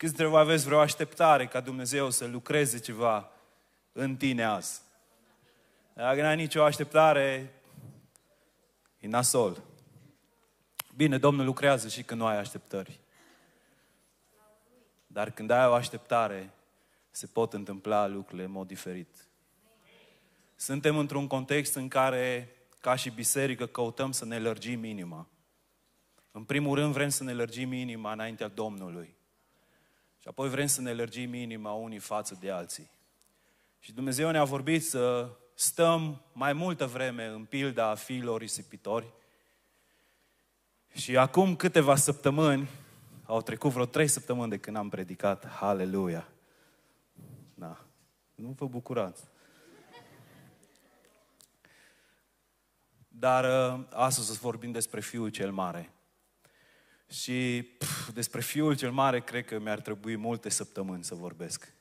Câți voi aveți vreo așteptare ca Dumnezeu să lucreze ceva în tine azi? Dacă n-ai nicio așteptare, e nasol. Bine, Domnul lucrează și când nu ai așteptări. Dar când ai o așteptare, se pot întâmpla lucrurile în mod diferit. Suntem într-un context în care, ca și biserică, căutăm să ne lărgim inima. În primul rând vrem să ne lărgim inima înaintea Domnului. Și apoi vrem să ne lărgim inima unii față de alții. Și Dumnezeu ne-a vorbit să stăm mai multă vreme în pilda fiilor risipitori. Și acum câteva săptămâni, au trecut vreo trei săptămâni de când am predicat, haleluia! Da. Nu vă bucurați. Dar uh, astăzi să vorbim despre Fiul cel Mare. Și pf, despre Fiul cel Mare cred că mi-ar trebui multe săptămâni să vorbesc.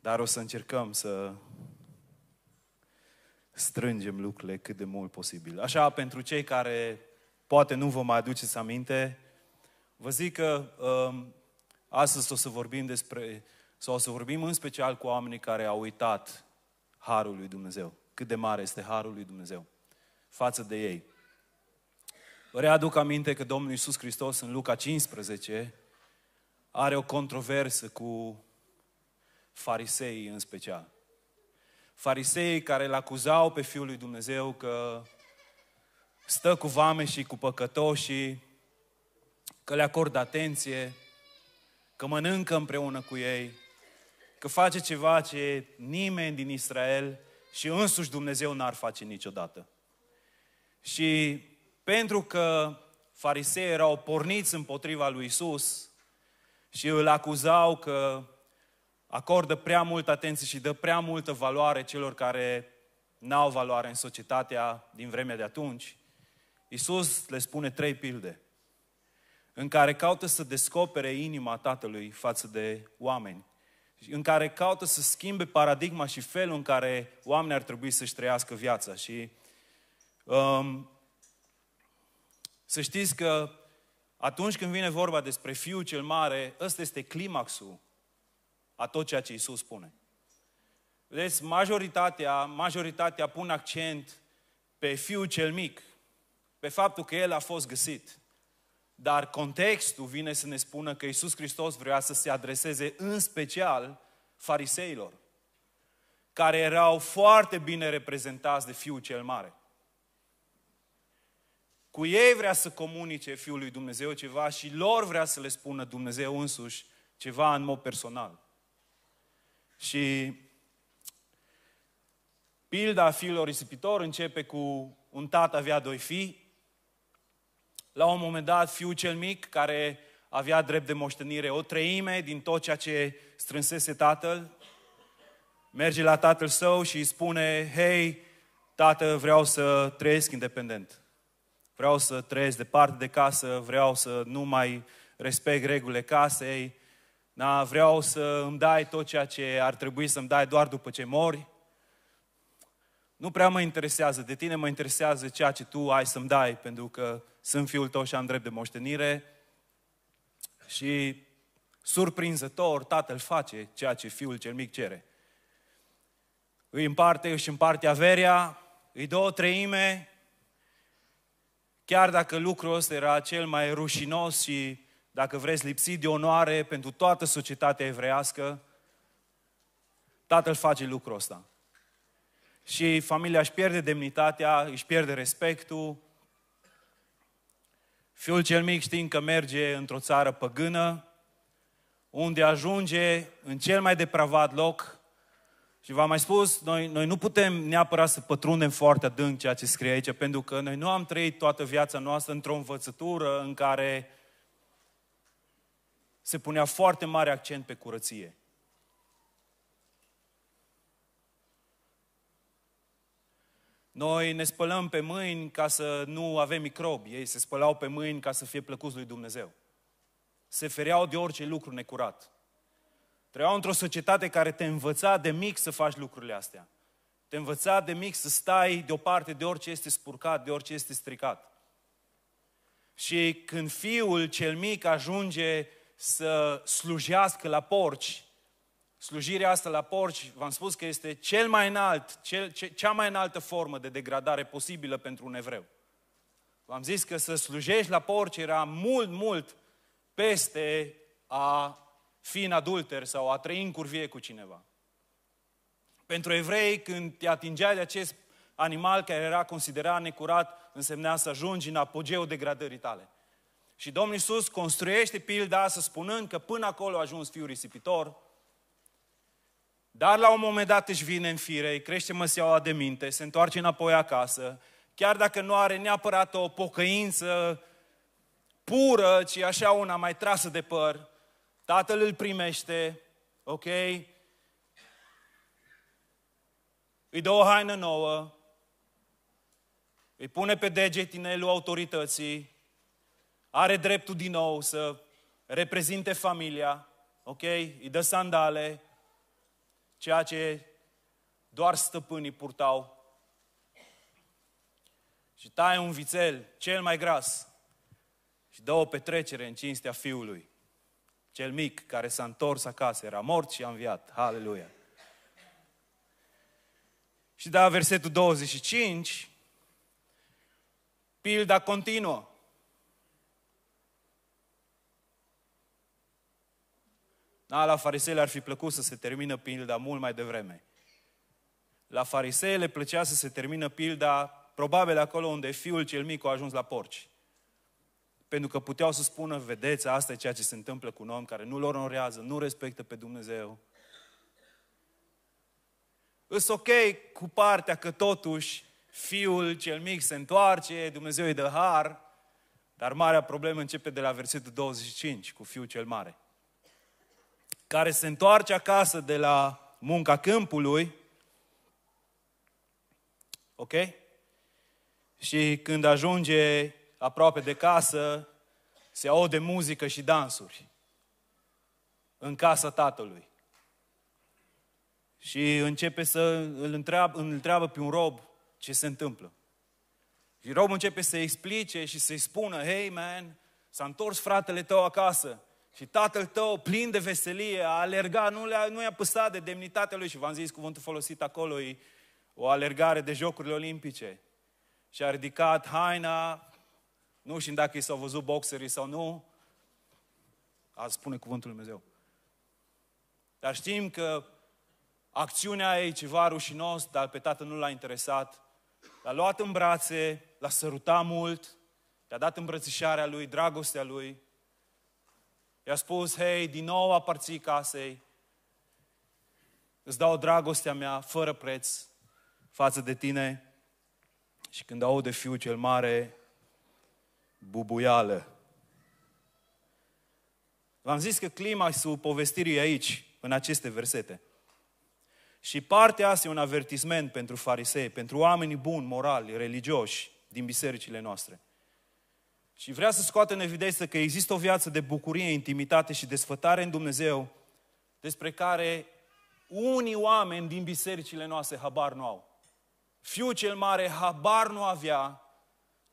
Dar o să încercăm să strângem lucrurile cât de mult posibil. Așa, pentru cei care poate nu vă mai aduceți aminte, vă zic că um, astăzi o să vorbim despre, sau o să vorbim în special cu oamenii care au uitat Harul lui Dumnezeu. Cât de mare este Harul lui Dumnezeu față de ei. Vă readuc aminte că Domnul Iisus Hristos în Luca 15 are o controversă cu fariseii în special. Fariseii care îl acuzau pe Fiul lui Dumnezeu că stă cu vame și cu păcătoșii, că le acordă atenție, că mănâncă împreună cu ei, că face ceva ce nimeni din Israel și însuși Dumnezeu n-ar face niciodată. Și pentru că farisei erau porniți împotriva lui Isus și îl acuzau că acordă prea multă atenție și dă prea multă valoare celor care n-au valoare în societatea din vremea de atunci, Isus le spune trei pilde în care caută să descopere inima Tatălui față de oameni, în care caută să schimbe paradigma și felul în care oamenii ar trebui să-și trăiască viața. Și um, să știți că atunci când vine vorba despre Fiul cel Mare, ăsta este climaxul a tot ceea ce Isus spune. Vedeți, majoritatea, majoritatea pun accent pe Fiul cel Mic, pe faptul că El a fost găsit. Dar contextul vine să ne spună că Isus Hristos vrea să se adreseze în special fariseilor, care erau foarte bine reprezentați de Fiul cel Mare. Cu ei vrea să comunice Fiul lui Dumnezeu ceva și lor vrea să le spună Dumnezeu însuși ceva în mod personal. Și pilda fiilor risipitor începe cu un tată avea doi fii. La un moment dat, fiul cel mic, care avea drept de moștenire o treime din tot ceea ce strânsese tatăl, merge la tatăl său și îi spune, hei, tată, vreau să trăiesc independent vreau să trăiesc departe de casă, vreau să nu mai respect regulile casei, da, vreau să îmi dai tot ceea ce ar trebui să-mi dai doar după ce mori. Nu prea mă interesează de tine, mă interesează ceea ce tu ai să-mi dai, pentru că sunt fiul tău și am drept de moștenire. Și surprinzător, tatăl face ceea ce fiul cel mic cere. Îi împarte, își împarte averia, îi dă o treime, Chiar dacă lucrul ăsta era cel mai rușinos și, dacă vreți, lipsit de onoare pentru toată societatea evrească, tatăl face lucrul ăsta. Și familia își pierde demnitatea, își pierde respectul. Fiul cel mic știm că merge într-o țară păgână, unde ajunge în cel mai depravat loc, și v-am mai spus, noi, noi nu putem neapărat să pătrundem foarte adânc ceea ce scrie aici, pentru că noi nu am trăit toată viața noastră într-o învățătură în care se punea foarte mare accent pe curăție. Noi ne spălăm pe mâini ca să nu avem microbi. Ei se spălau pe mâini ca să fie plăcuți lui Dumnezeu. Se fereau de orice lucru necurat. Trăiau într-o societate care te învăța de mic să faci lucrurile astea. Te învăța de mic să stai deoparte de orice este spurcat, de orice este stricat. Și când fiul cel mic ajunge să slujească la porci, slujirea asta la porci, v-am spus că este cel mai înalt, cel, ce, cea mai înaltă formă de degradare posibilă pentru un evreu. V-am zis că să slujești la porci era mult, mult peste a fi în adulter sau a trăi în curvie cu cineva. Pentru evrei, când te atingeai de acest animal care era considerat necurat, însemna să ajungi în apogeul degradării tale. Și Domnul Iisus construiește pilda să spunând că până acolo a ajuns fiul risipitor, dar la un moment dat își vine în fire, îi crește măseaua de minte, se întoarce înapoi acasă, chiar dacă nu are neapărat o pocăință pură, ci așa una mai trasă de păr, Tatăl îl primește, ok? Îi dă o haină nouă, îi pune pe deget inelul autorității, are dreptul din nou să reprezinte familia, ok? Îi dă sandale, ceea ce doar stăpânii purtau. Și taie un vițel, cel mai gras, și dă o petrecere în cinstea fiului cel mic care s-a întors acasă, era mort și a înviat. Aleluia! Și da, versetul 25, pilda continuă. Da, la farisei ar fi plăcut să se termină pilda mult mai devreme. La farisei le plăcea să se termină pilda, probabil acolo unde fiul cel mic a ajuns la porci pentru că puteau să spună, vedeți, asta e ceea ce se întâmplă cu un om care nu-L onorează, nu respectă pe Dumnezeu. Îs ok cu partea că totuși fiul cel mic se întoarce, Dumnezeu îi dă har, dar marea problemă începe de la versetul 25 cu fiul cel mare, care se întoarce acasă de la munca câmpului, ok? Și când ajunge aproape de casă, se aude muzică și dansuri în casa tatălui. Și începe să îl întreabă, îl întreabă pe un rob ce se întâmplă. Și robul începe să explice și să-i spună, hey man, s-a întors fratele tău acasă și tatăl tău, plin de veselie, a alergat, nu, le-a, nu i-a păsat de demnitatea lui și v-am zis, cuvântul folosit acolo e o alergare de Jocurile Olimpice. Și a ridicat haina nu știm dacă i s-au văzut boxerii sau nu. Azi spune cuvântul Lui Dumnezeu. Dar știm că acțiunea ei ceva rușinos, dar pe tatăl nu l-a interesat. L-a luat în brațe, l-a sărutat mult, i-a dat îmbrățișarea lui, dragostea lui. I-a spus, hei, din nou aparții casei, îți dau dragostea mea fără preț față de tine. Și când aude fiul cel mare, bubuială. V-am zis că climaxul povestirii e aici, în aceste versete. Și partea asta e un avertisment pentru farisei, pentru oamenii buni, morali, religioși din bisericile noastre. Și vrea să scoată în evidență că există o viață de bucurie, intimitate și desfătare în Dumnezeu, despre care unii oameni din bisericile noastre habar nu au. Fiul cel mare habar nu avea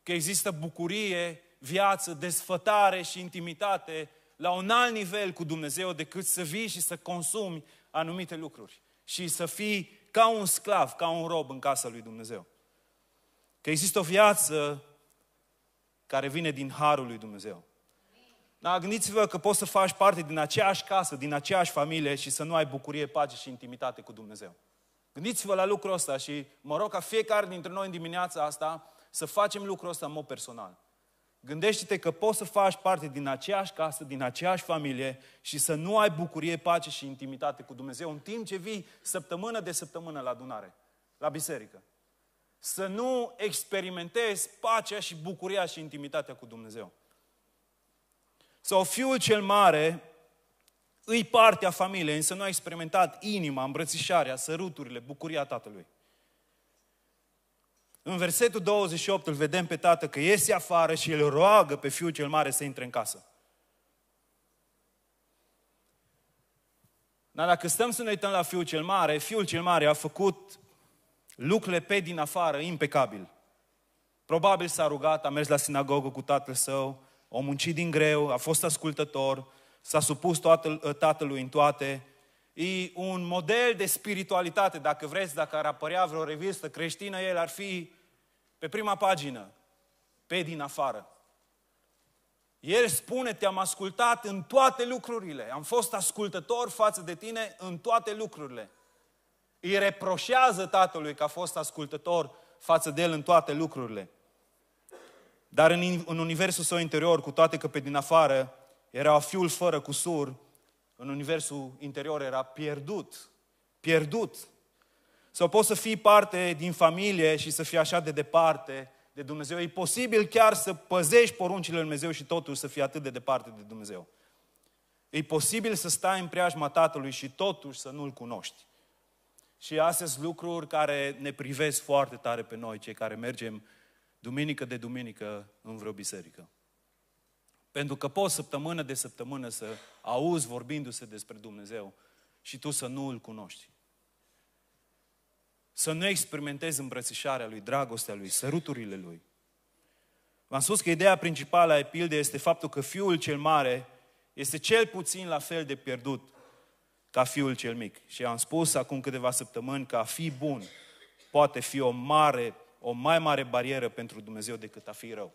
că există bucurie, viață, desfătare și intimitate la un alt nivel cu Dumnezeu decât să vii și să consumi anumite lucruri și să fii ca un sclav, ca un rob în casa lui Dumnezeu. Că există o viață care vine din harul lui Dumnezeu. Da, gândiți-vă că poți să faci parte din aceeași casă, din aceeași familie și să nu ai bucurie, pace și intimitate cu Dumnezeu. Gândiți-vă la lucrul ăsta și mă rog ca fiecare dintre noi în dimineața asta să facem lucrul ăsta în mod personal. Gândește-te că poți să faci parte din aceeași casă, din aceeași familie și să nu ai bucurie, pace și intimitate cu Dumnezeu în timp ce vii săptămână de săptămână la adunare, la biserică. Să nu experimentezi pacea și bucuria și intimitatea cu Dumnezeu. Sau fiul cel mare îi partea familiei, însă nu a experimentat inima, îmbrățișarea, săruturile, bucuria tatălui. În versetul 28 îl vedem pe tată că iese afară și îl roagă pe fiul cel mare să intre în casă. Dar dacă stăm să ne uităm la fiul cel mare, fiul cel mare a făcut lucrurile pe din afară impecabil. Probabil s-a rugat, a mers la sinagogă cu tatăl său, a muncit din greu, a fost ascultător, s-a supus toată, ă, tatălui în toate, e un model de spiritualitate, dacă vreți, dacă ar apărea vreo revistă creștină, el ar fi pe prima pagină, pe din afară. El spune, te-am ascultat în toate lucrurile, am fost ascultător față de tine în toate lucrurile. Îi reproșează tatălui că a fost ascultător față de el în toate lucrurile. Dar în, în universul său interior, cu toate că pe din afară era fiul fără cusur, în universul interior era pierdut. Pierdut. Sau poți să fii parte din familie și să fii așa de departe de Dumnezeu. E posibil chiar să păzești poruncile lui Dumnezeu și totuși să fii atât de departe de Dumnezeu. E posibil să stai în preajma Tatălui și totuși să nu-L cunoști. Și astea sunt lucruri care ne privesc foarte tare pe noi, cei care mergem duminică de duminică în vreo biserică. Pentru că poți săptămână de săptămână să auzi vorbindu-se despre Dumnezeu și tu să nu îl cunoști. Să nu experimentezi îmbrățișarea lui, dragostea lui, săruturile lui. V-am spus că ideea principală a epildei este faptul că fiul cel mare este cel puțin la fel de pierdut ca fiul cel mic. Și am spus acum câteva săptămâni că a fi bun poate fi o mare, o mai mare barieră pentru Dumnezeu decât a fi rău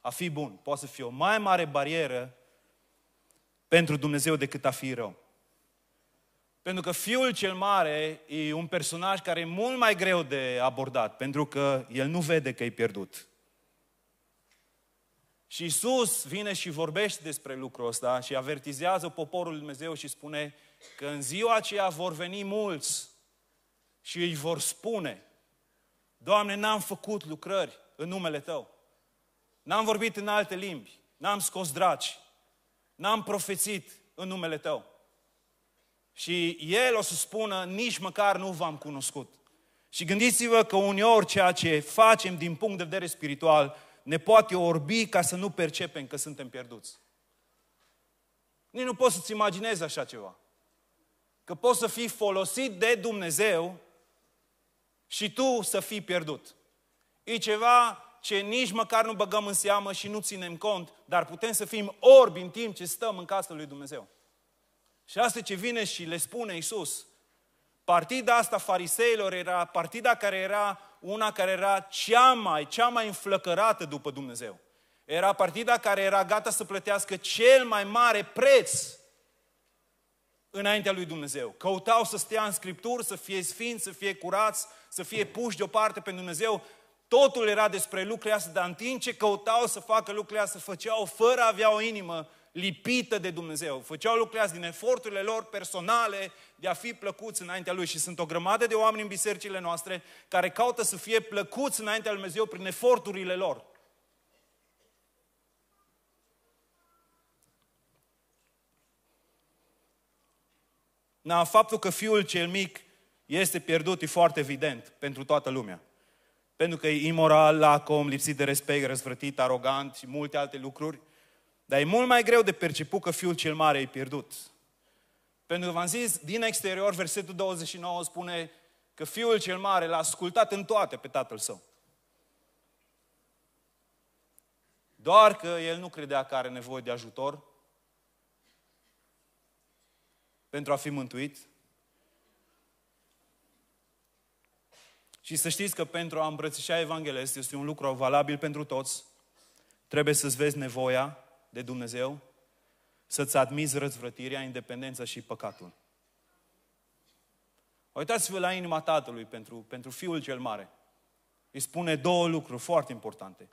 a fi bun poate să fie o mai mare barieră pentru Dumnezeu decât a fi rău. Pentru că Fiul cel Mare e un personaj care e mult mai greu de abordat, pentru că el nu vede că e pierdut. Și Isus vine și vorbește despre lucrul ăsta și avertizează poporul lui Dumnezeu și spune că în ziua aceea vor veni mulți și îi vor spune, Doamne, n-am făcut lucrări în numele Tău. N-am vorbit în alte limbi, n-am scos draci, n-am profețit în numele tău. Și el o să spună, nici măcar nu v-am cunoscut. Și gândiți-vă că uneori ceea ce facem din punct de vedere spiritual ne poate orbi ca să nu percepem că suntem pierduți. Nici nu poți să-ți imaginezi așa ceva. Că poți să fii folosit de Dumnezeu și tu să fii pierdut. E ceva ce nici măcar nu băgăm în seamă și nu ținem cont, dar putem să fim orbi în timp ce stăm în casa lui Dumnezeu. Și asta ce vine și le spune Isus. Partida asta fariseilor era partida care era una care era cea mai, cea mai înflăcărată după Dumnezeu. Era partida care era gata să plătească cel mai mare preț înaintea lui Dumnezeu. Căutau să stea în Scripturi, să fie sfinți, să fie curați, să fie puși deoparte pe Dumnezeu, Totul era despre lucrurile astea, dar în timp ce căutau să facă lucrurile astea, făceau fără a avea o inimă lipită de Dumnezeu. Făceau lucrurile astea din eforturile lor personale de a fi plăcuți înaintea Lui. Și sunt o grămadă de oameni în bisericile noastre care caută să fie plăcuți înaintea Lui Dumnezeu prin eforturile lor. Na, faptul că fiul cel mic este pierdut e foarte evident pentru toată lumea. Pentru că e imoral, lacom, lipsit de respect, răzvrătit, arogant și multe alte lucruri. Dar e mult mai greu de perceput că fiul cel mare e pierdut. Pentru că v-am zis, din exterior, versetul 29 spune că fiul cel mare l-a ascultat în toate pe tatăl său. Doar că el nu credea că are nevoie de ajutor pentru a fi mântuit. Și să știți că pentru a îmbrățișa Evanghelia este un lucru valabil pentru toți. Trebuie să-ți vezi nevoia de Dumnezeu, să-ți admiți răzvrătirea, independența și păcatul. Uitați-vă la inima tatălui pentru, pentru fiul cel mare. Îi spune două lucruri foarte importante.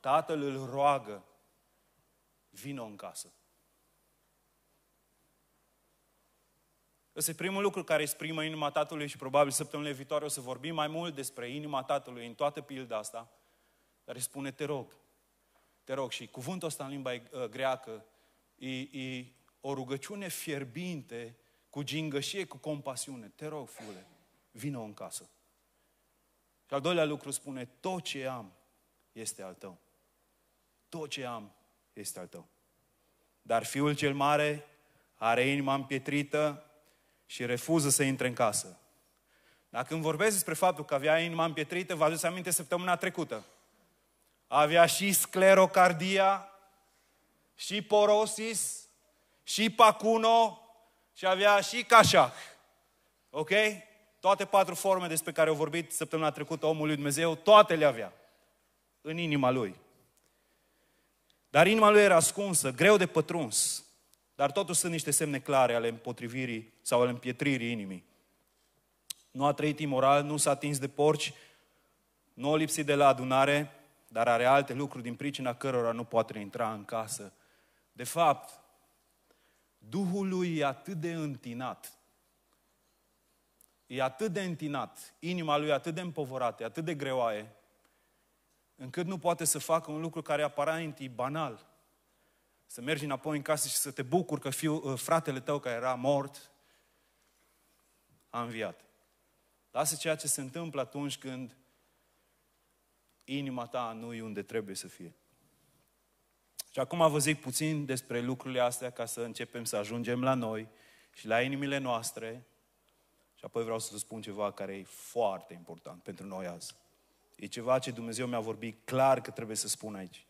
Tatăl îl roagă, vină în casă. Ăsta e primul lucru care exprimă inima Tatălui și probabil săptămâna viitoare o să vorbim mai mult despre inima Tatălui în toată pilda asta, dar îi spune, te rog, te rog. Și cuvântul ăsta în limba ă, greacă e, e o rugăciune fierbinte, cu gingășie, cu compasiune. Te rog, fiule, vină în casă. Și al doilea lucru spune, tot ce am este al tău. Tot ce am este al tău. Dar fiul cel mare are inima împietrită, și refuză să intre în casă. Dacă îmi vorbesc despre faptul că avea inima împietrită, vă aduceți aminte săptămâna trecută. Avea și sclerocardia, și porosis, și pacuno, și avea și cașac. Ok? Toate patru forme despre care au vorbit săptămâna trecută omul lui Dumnezeu, toate le avea în inima lui. Dar inima lui era ascunsă, greu de pătruns. Dar totuși sunt niște semne clare ale împotrivirii sau ale împietririi inimii. Nu a trăit imoral, nu s-a atins de porci, nu a lipsit de la adunare, dar are alte lucruri din pricina cărora nu poate intra în casă. De fapt, Duhul lui e atât de întinat, e atât de întinat, inima lui e atât de împovorată, e atât de greoaie, încât nu poate să facă un lucru care aparent e banal. Să mergi înapoi în casă și să te bucuri că fiu, uh, fratele tău care era mort a înviat. Lasă ceea ce se întâmplă atunci când inima ta nu e unde trebuie să fie. Și acum vă zic puțin despre lucrurile astea ca să începem să ajungem la noi și la inimile noastre. Și apoi vreau să vă spun ceva care e foarte important pentru noi azi. E ceva ce Dumnezeu mi-a vorbit clar că trebuie să spun aici.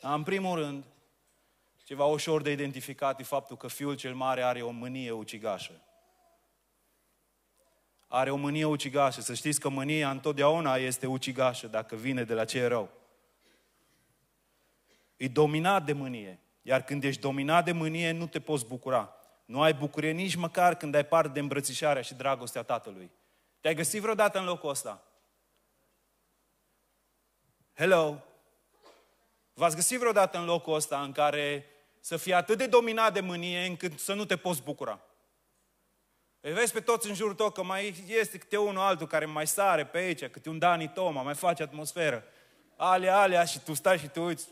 Dar în primul rând, ceva ușor de identificat e faptul că fiul cel mare are o mânie ucigașă. Are o mânie ucigașă. Să știți că mânia întotdeauna este ucigașă dacă vine de la ce e rău. E dominat de mânie. Iar când ești dominat de mânie, nu te poți bucura. Nu ai bucurie nici măcar când ai parte de îmbrățișarea și dragostea Tatălui. Te-ai găsit vreodată în locul ăsta? Hello! V-ați găsit vreodată în locul ăsta în care să fii atât de dominat de mânie încât să nu te poți bucura? Îi vezi pe toți în jurul tău că mai este câte unul altul care mai sare pe aici, câte un Dani Toma, mai face atmosferă. Alea, alea și tu stai și te uiți.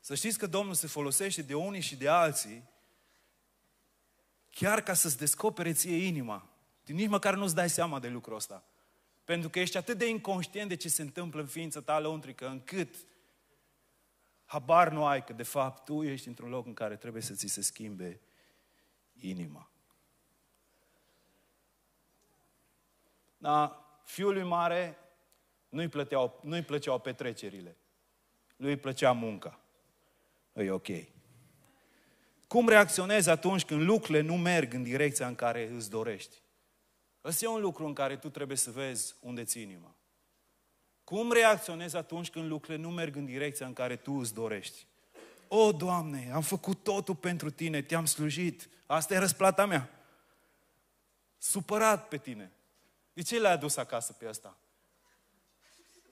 Să știți că Domnul se folosește de unii și de alții Chiar ca să-ți descopere ție inima. Nici măcar nu-ți dai seama de lucrul ăsta. Pentru că ești atât de inconștient de ce se întâmplă în ființa ta lăuntrică, încât habar nu ai că de fapt tu ești într-un loc în care trebuie să ți se schimbe inima. Da, fiului mare nu-i, plăteau, nu-i plăceau petrecerile. Lui plăcea munca. E ok. Cum reacționezi atunci când lucrurile nu merg în direcția în care îți dorești? Ăsta e un lucru în care tu trebuie să vezi unde ți inima. Cum reacționezi atunci când lucrurile nu merg în direcția în care tu îți dorești? O, Doamne, am făcut totul pentru Tine, Te-am slujit, asta e răsplata mea. Supărat pe Tine. De ce l-ai adus acasă pe ăsta?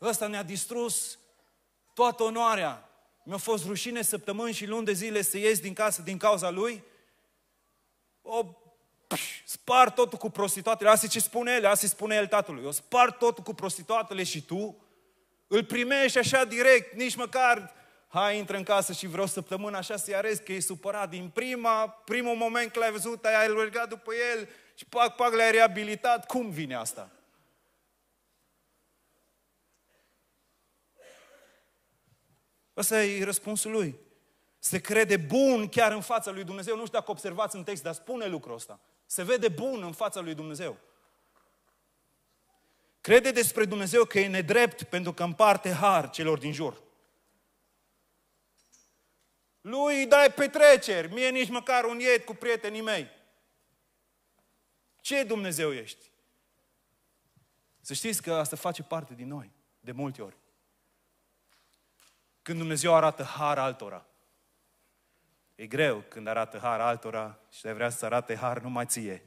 Ăsta ne-a distrus toată onoarea, mi-a fost rușine săptămâni și luni de zile să ies din casă din cauza lui. O spar totul cu prostituatele. Asta ce spune el, asta spune el tatălui. O spar totul cu prostituatele și tu îl primești așa direct, nici măcar hai, intră în casă și vreau săptămână așa să-i arezi că e supărat. Din prima, primul moment că l-ai văzut, ai alergat după el și pac, pac, l-ai reabilitat. Cum vine asta? Ăsta e răspunsul lui. Se crede bun chiar în fața lui Dumnezeu. Nu știu dacă observați în text, dar spune lucrul ăsta. Se vede bun în fața lui Dumnezeu. Crede despre Dumnezeu că e nedrept pentru că împarte har celor din jur. Lui îi dai petreceri, mie nici măcar un iet cu prietenii mei. Ce Dumnezeu ești? Să știți că asta face parte din noi, de multe ori când Dumnezeu arată har altora. E greu când arată har altora și ai vrea să arate har numai ție.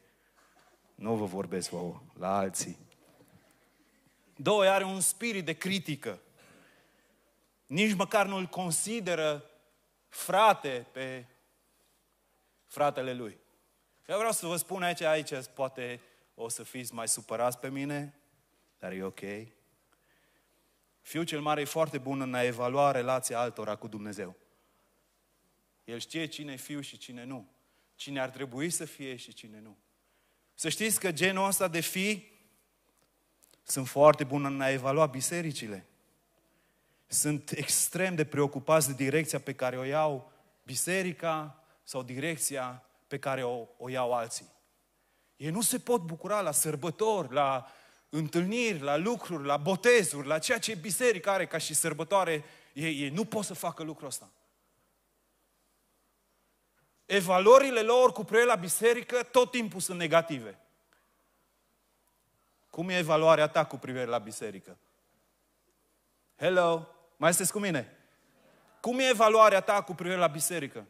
Nu vă vorbesc vouă, la alții. Doi, are un spirit de critică. Nici măcar nu îl consideră frate pe fratele lui. Eu vreau să vă spun aici, aici poate o să fiți mai supărați pe mine, dar e ok. Fiul cel mare e foarte bun în a evalua relația altora cu Dumnezeu. El știe cine e fiu și cine nu. Cine ar trebui să fie și cine nu. Să știți că genul ăsta de fi sunt foarte bun în a evalua bisericile. Sunt extrem de preocupați de direcția pe care o iau biserica sau direcția pe care o, o iau alții. Ei nu se pot bucura la sărbători, la întâlniri, la lucruri, la botezuri, la ceea ce biserica are ca și sărbătoare, ei, ei nu pot să facă lucrul ăsta. Evaluările lor cu privire la biserică tot timpul sunt negative. Cum e evaluarea ta cu privire la biserică? Hello? Mai sunteți cu mine? Cum e evaluarea ta cu privire la biserică?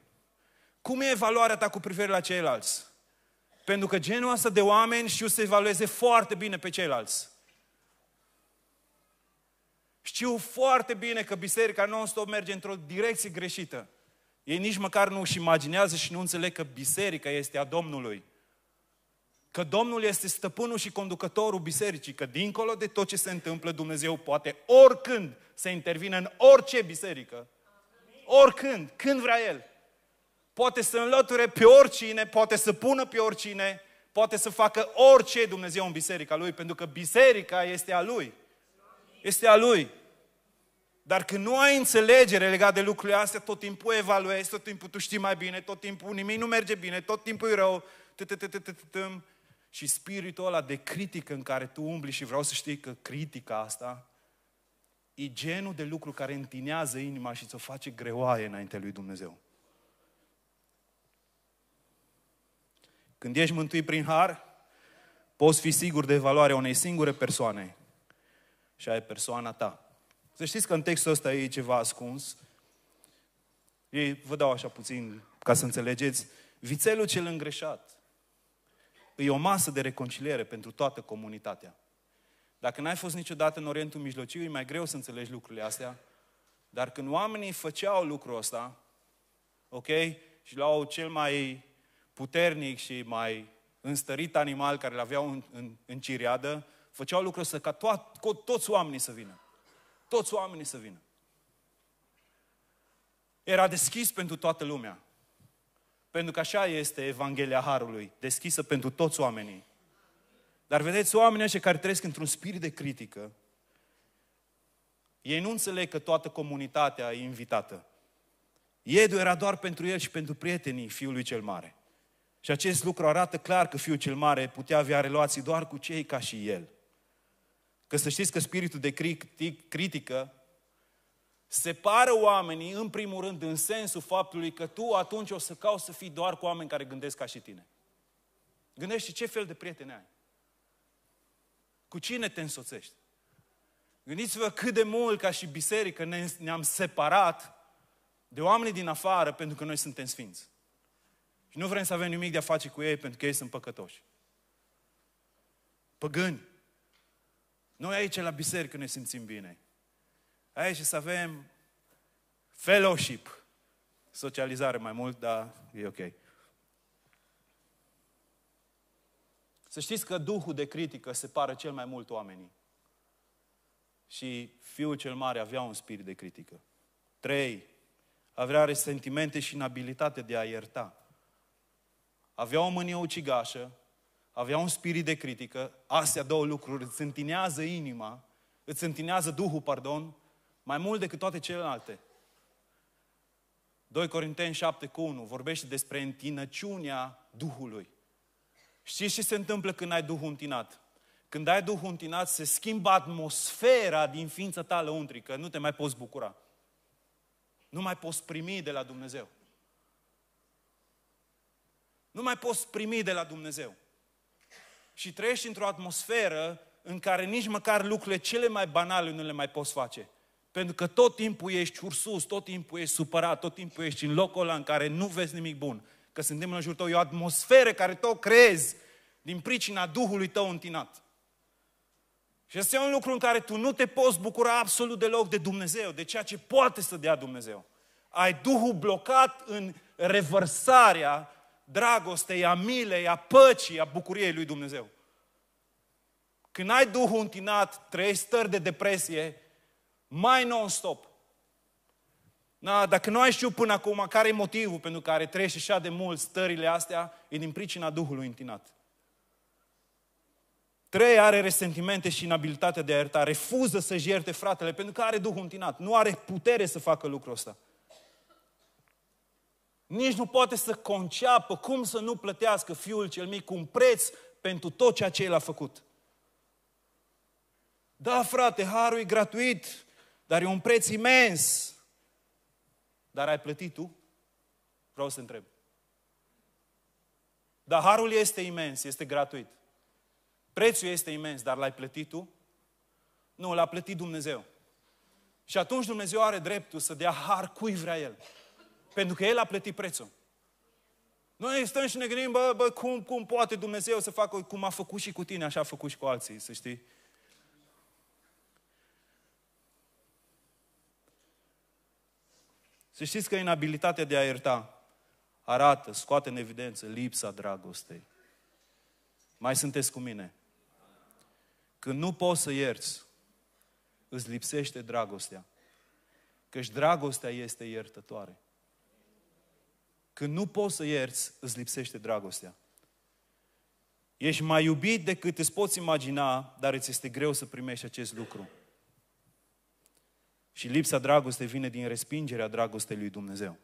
Cum e evaluarea ta cu privire la ceilalți? Pentru că genul ăsta de oameni știu să evalueze foarte bine pe ceilalți. Știu foarte bine că biserica non-stop merge într-o direcție greșită. Ei nici măcar nu își imaginează și nu înțeleg că biserica este a Domnului. Că Domnul este stăpânul și conducătorul bisericii, că dincolo de tot ce se întâmplă, Dumnezeu poate oricând să intervină în orice biserică. Oricând, când vrea El poate să înlăture pe oricine, poate să pună pe oricine, poate să facă orice Dumnezeu în biserica lui, pentru că biserica este a lui. Este a lui. Dar când nu ai înțelegere legat de lucrurile astea, tot timpul evaluezi, tot timpul tu știi mai bine, tot timpul nimic nu merge bine, tot timpul e rău. Și spiritul ăla de critică în care tu umbli și vreau să știi că critica asta e genul de lucru care întinează inima și ți-o face greoaie înainte lui Dumnezeu. Când ești mântuit prin har, poți fi sigur de valoarea unei singure persoane. Și ai persoana ta. Să știți că în textul ăsta e ceva ascuns. Ei, vă dau așa puțin ca să înțelegeți. Vițelul cel îngreșat e o masă de reconciliere pentru toată comunitatea. Dacă n-ai fost niciodată în Orientul Mijlociu, e mai greu să înțelegi lucrurile astea, dar când oamenii făceau lucrul ăsta, ok, și luau cel mai puternic și mai înstărit animal care îl aveau în, în, în ciriadă, făceau lucrul să ca toat, cu toți oamenii să vină. Toți oamenii să vină. Era deschis pentru toată lumea. Pentru că așa este Evanghelia Harului, deschisă pentru toți oamenii. Dar vedeți, oamenii ăștia care trăiesc într-un spirit de critică, ei nu înțeleg că toată comunitatea e invitată. Iedu era doar pentru el și pentru prietenii fiului cel mare. Și acest lucru arată clar că Fiul cel Mare putea avea relații doar cu cei ca și El. Că să știți că spiritul de critic, critică separă oamenii, în primul rând, în sensul faptului că tu atunci o să cauți să fii doar cu oameni care gândesc ca și tine. Gândește ce fel de prieteni ai. Cu cine te însoțești? Gândiți-vă cât de mult ca și biserică ne, am separat de oamenii din afară pentru că noi suntem sfinți. Și nu vrem să avem nimic de a face cu ei pentru că ei sunt păcătoși. Păgâni. Noi aici la biserică ne simțim bine. Aici să avem fellowship. Socializare mai mult, dar e ok. Să știți că duhul de critică separă cel mai mult oamenii. Și fiul cel mare avea un spirit de critică. Trei, avea sentimente și inabilitate de a ierta avea o mânie ucigașă, avea un spirit de critică, astea două lucruri îți întinează inima, îți întinează Duhul, pardon, mai mult decât toate celelalte. 2 Corinteni 7 cu 1 vorbește despre întinăciunea Duhului. Știi ce se întâmplă când ai Duhul întinat? Când ai Duhul întinat, se schimbă atmosfera din ființa ta lăuntrică, nu te mai poți bucura. Nu mai poți primi de la Dumnezeu. Nu mai poți primi de la Dumnezeu. Și trăiești într-o atmosferă în care nici măcar lucrurile cele mai banale nu le mai poți face. Pentru că tot timpul ești ursus, tot timpul ești supărat, tot timpul ești în locul ăla în care nu vezi nimic bun. Că suntem în jurul tău, e o atmosferă care tot crezi creezi din pricina Duhului tău întinat. Și este un lucru în care tu nu te poți bucura absolut deloc de Dumnezeu, de ceea ce poate să dea Dumnezeu. Ai Duhul blocat în revărsarea dragostei, a milei, a păcii, a bucuriei lui Dumnezeu. Când ai Duhul întinat, trăiești stări de depresie, mai non-stop. Na, dacă nu ai știut până acum care e motivul pentru care trăiești așa de mult stările astea, e din pricina Duhului întinat. Trei are resentimente și inabilitatea de a ierta, refuză să-și ierte fratele pentru că are Duhul întinat, nu are putere să facă lucrul ăsta nici nu poate să conceapă cum să nu plătească fiul cel mic un preț pentru tot ceea ce el a făcut. Da, frate, harul e gratuit, dar e un preț imens. Dar ai plătit tu? Vreau să întreb. Dar harul este imens, este gratuit. Prețul este imens, dar l-ai plătit tu? Nu, l-a plătit Dumnezeu. Și atunci Dumnezeu are dreptul să dea har cui vrea El. Pentru că El a plătit prețul. Noi stăm și ne gândim, bă, bă, cum, cum poate Dumnezeu să facă cum a făcut și cu tine, așa a făcut și cu alții, să știi? Să știți că inabilitatea de a ierta arată, scoate în evidență lipsa dragostei. Mai sunteți cu mine? Când nu poți să ierți, îți lipsește dragostea. Căci dragostea este iertătoare. Când nu poți să ierți, îți lipsește dragostea. Ești mai iubit decât îți poți imagina, dar îți este greu să primești acest lucru. Și lipsa dragostei vine din respingerea dragostei lui Dumnezeu.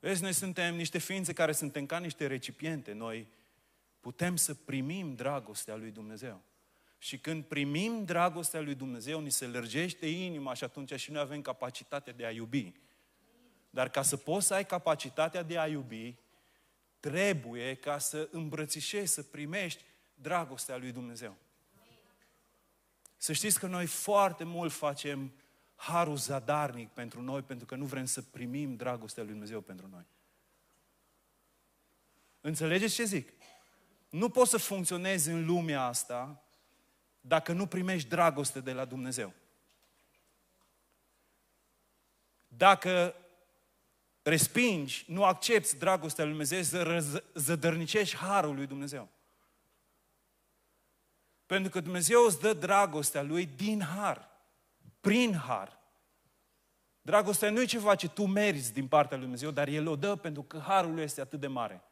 Vezi, noi suntem niște ființe care suntem ca niște recipiente. Noi putem să primim dragostea lui Dumnezeu. Și când primim dragostea lui Dumnezeu, ni se lărgește inima și atunci și noi avem capacitatea de a iubi. Dar ca să poți să ai capacitatea de a iubi, trebuie ca să îmbrățișezi, să primești dragostea lui Dumnezeu. Să știți că noi foarte mult facem harul zadarnic pentru noi, pentru că nu vrem să primim dragostea lui Dumnezeu pentru noi. Înțelegeți ce zic? Nu poți să funcționezi în lumea asta dacă nu primești dragoste de la Dumnezeu. Dacă respingi, nu accepti dragostea lui Dumnezeu, să zădărnicești harul lui Dumnezeu. Pentru că Dumnezeu îți dă dragostea lui din har, prin har. Dragostea nu e ceva ce tu meriți din partea lui Dumnezeu, dar El o dă pentru că harul lui este atât de mare.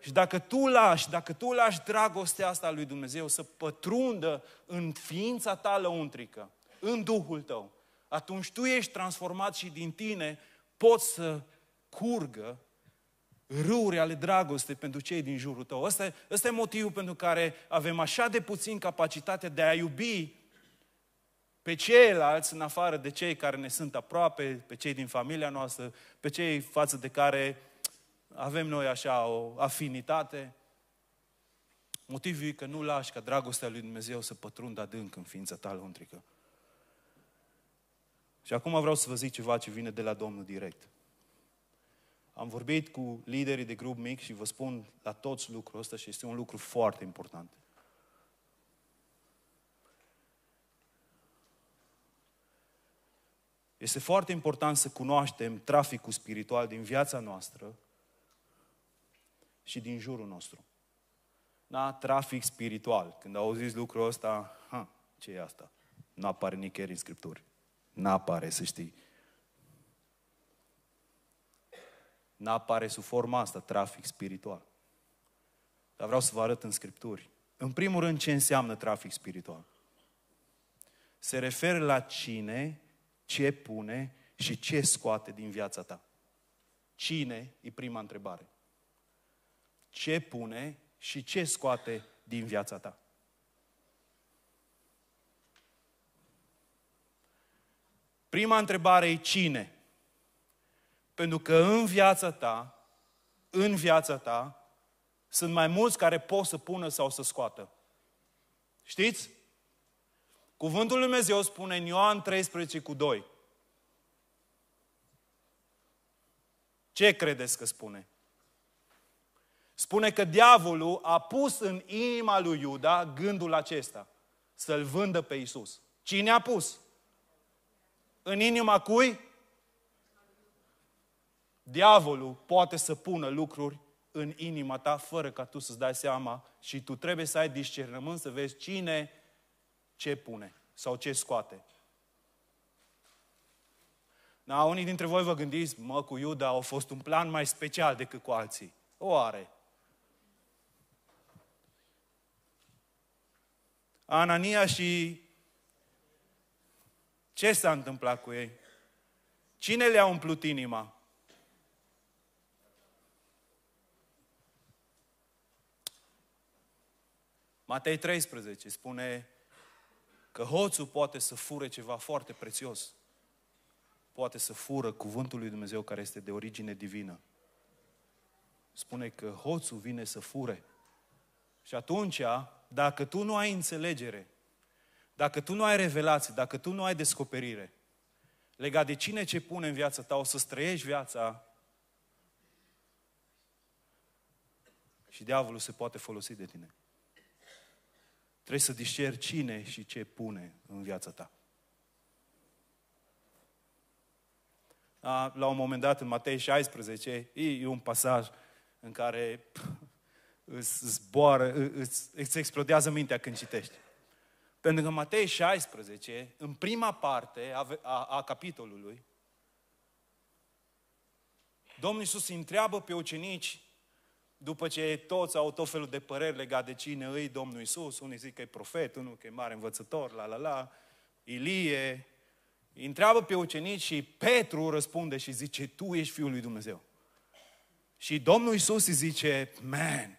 Și dacă tu lași, dacă tu lași dragostea asta lui Dumnezeu să pătrundă în ființa ta lăuntrică, în Duhul tău, atunci tu ești transformat și din tine poți să curgă râuri ale dragostei pentru cei din jurul tău. Ăsta, ăsta e motivul pentru care avem așa de puțin capacitatea de a iubi pe ceilalți, în afară de cei care ne sunt aproape, pe cei din familia noastră, pe cei față de care avem noi așa o afinitate, motivul e că nu lași ca dragostea lui Dumnezeu să pătrundă adânc în ființa ta lăuntrică. Și acum vreau să vă zic ceva ce vine de la Domnul direct. Am vorbit cu liderii de grup mic și vă spun la toți lucrul ăsta și este un lucru foarte important. Este foarte important să cunoaștem traficul spiritual din viața noastră și din jurul nostru. Da? Trafic spiritual. Când auziți lucrul ăsta, ha, ce e asta? Nu apare nicăieri în Scripturi. Nu apare, să știi. Nu apare sub forma asta, trafic spiritual. Dar vreau să vă arăt în Scripturi. În primul rând, ce înseamnă trafic spiritual? Se referă la cine, ce pune și ce scoate din viața ta. Cine e prima întrebare ce pune și ce scoate din viața ta. Prima întrebare e cine? Pentru că în viața ta, în viața ta, sunt mai mulți care pot să pună sau să scoată. Știți? Cuvântul Lui Dumnezeu spune în Ioan 13 cu 2. Ce credeți că spune? Spune că diavolul a pus în inima lui Iuda gândul acesta, să-l vândă pe Isus. Cine a pus? În inima cui? Diavolul poate să pună lucruri în inima ta fără ca tu să-ți dai seama și tu trebuie să ai discernământ să vezi cine ce pune sau ce scoate. Na, da, unii dintre voi vă gândiți, mă, cu Iuda a fost un plan mai special decât cu alții. Oare? Anania și ce s-a întâmplat cu ei? Cine le-a umplut inima? Matei 13 spune că hoțul poate să fure ceva foarte prețios. Poate să fură cuvântul lui Dumnezeu care este de origine divină. Spune că hoțul vine să fure. Și atunci dacă tu nu ai înțelegere, dacă tu nu ai revelație, dacă tu nu ai descoperire, legat de cine ce pune în viața ta, o să străiești viața și diavolul se poate folosi de tine. Trebuie să disceri cine și ce pune în viața ta. La un moment dat, în Matei 16, e un pasaj în care îți zboară, îți, îți explodează mintea când citești. Pentru că Matei 16, în prima parte a, a, a capitolului, Domnul Iisus îi întreabă pe ucenici, după ce toți au tot felul de păreri legate de cine îi Domnul Iisus, unii zic că e profet, unul că e mare învățător, la la la, Ilie, îi întreabă pe ucenici și Petru răspunde și zice, tu ești Fiul lui Dumnezeu. Și Domnul Iisus îi zice, man,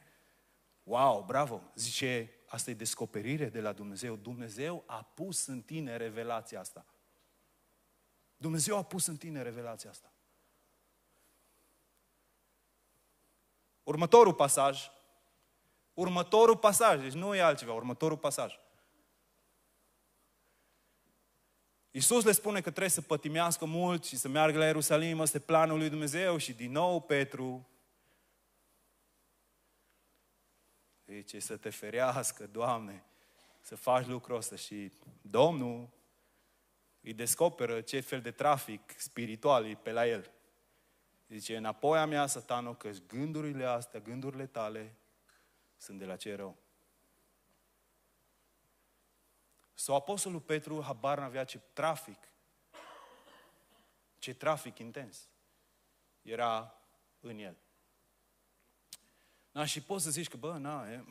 wow, bravo, zice, asta e descoperire de la Dumnezeu. Dumnezeu a pus în tine revelația asta. Dumnezeu a pus în tine revelația asta. Următorul pasaj, următorul pasaj, deci nu e altceva, următorul pasaj. Iisus le spune că trebuie să pătimească mult și să meargă la Ierusalim, ăsta e planul lui Dumnezeu și din nou Petru Zice, să te ferească, Doamne, să faci lucrul ăsta. Și Domnul îi descoperă ce fel de trafic spiritual e pe la el. Zice, înapoi a mea, satanul, că gândurile astea, gândurile tale, sunt de la ce rău. Sau Apostolul Petru habar n-avea ce trafic, ce trafic intens era în el. Da? Și poți să zici că, bă, na, e...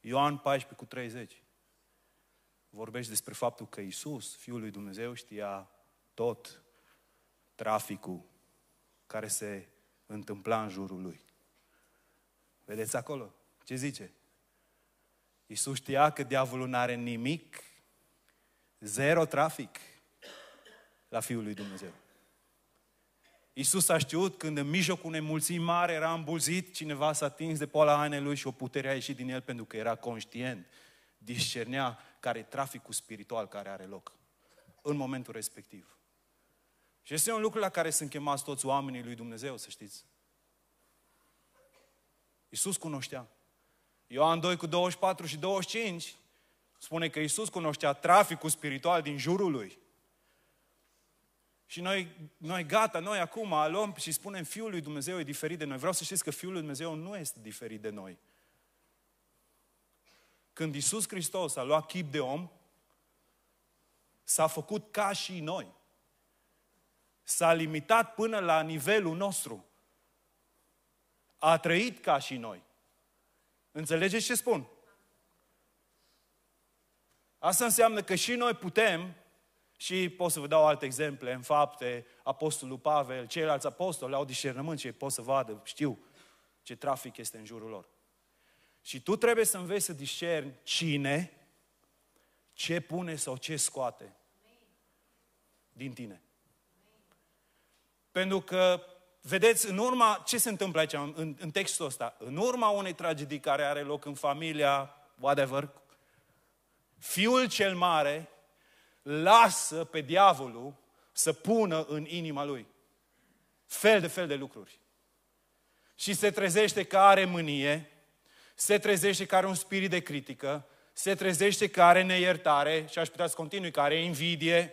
Ioan 14 cu 30 Vorbești despre faptul că Isus, Fiul lui Dumnezeu, știa tot traficul care se întâmpla în jurul lui. Vedeți acolo? Ce zice? Isus știa că diavolul nu are nimic, zero trafic la Fiul lui Dumnezeu. Iisus a știut când în mijlocul unei mulțimi mari era îmbulzit, cineva s-a atins de poala hainei lui și o putere a ieșit din el pentru că era conștient, discernea care e traficul spiritual care are loc în momentul respectiv. Și este un lucru la care sunt chemați toți oamenii lui Dumnezeu, să știți. Iisus cunoștea. Ioan 2 cu 24 și 25 spune că Iisus cunoștea traficul spiritual din jurul lui. Și noi, noi gata, noi acum luăm și spunem Fiul lui Dumnezeu e diferit de noi. Vreau să știți că Fiul lui Dumnezeu nu este diferit de noi. Când Isus Hristos a luat chip de om, s-a făcut ca și noi. S-a limitat până la nivelul nostru. A trăit ca și noi. Înțelegeți ce spun? Asta înseamnă că și noi putem și pot să vă dau alte exemple, în fapte, apostolul Pavel, ceilalți apostoli au discernământ și pot să vadă, știu ce trafic este în jurul lor. Și tu trebuie să înveți să discerni cine, ce pune sau ce scoate din tine. Pentru că, vedeți, în urma, ce se întâmplă aici, în, în textul ăsta? În urma unei tragedii care are loc în familia, whatever, fiul cel mare lasă pe diavolul să pună în inima lui fel de fel de lucruri. Și se trezește că are mânie, se trezește că are un spirit de critică, se trezește că are neiertare, și aș putea să continui, că are invidie,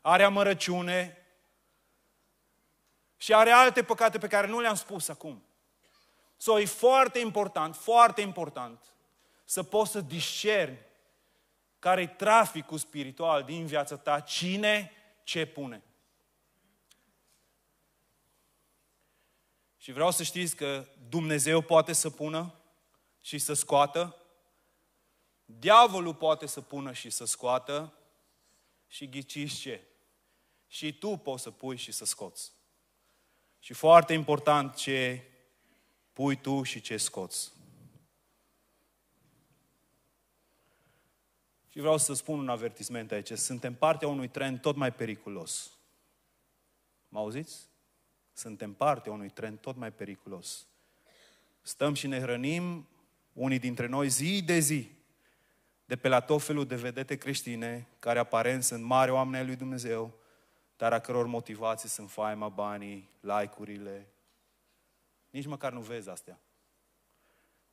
are amărăciune și are alte păcate pe care nu le-am spus acum. So, e foarte important, foarte important să poți să discerni care e traficul spiritual din viața ta, cine ce pune. Și vreau să știți că Dumnezeu poate să pună și să scoată, diavolul poate să pună și să scoată, și ghiciți ce? Și tu poți să pui și să scoți. Și foarte important ce pui tu și ce scoți. Și vreau să spun un avertisment aici. Suntem partea unui trend tot mai periculos. Mă auziți? Suntem partea unui trend tot mai periculos. Stăm și ne hrănim, unii dintre noi, zi de zi, de pe la tot felul de vedete creștine, care aparent sunt mari oameni ai lui Dumnezeu, dar a căror motivații sunt faima, banii, like-urile. Nici măcar nu vezi astea.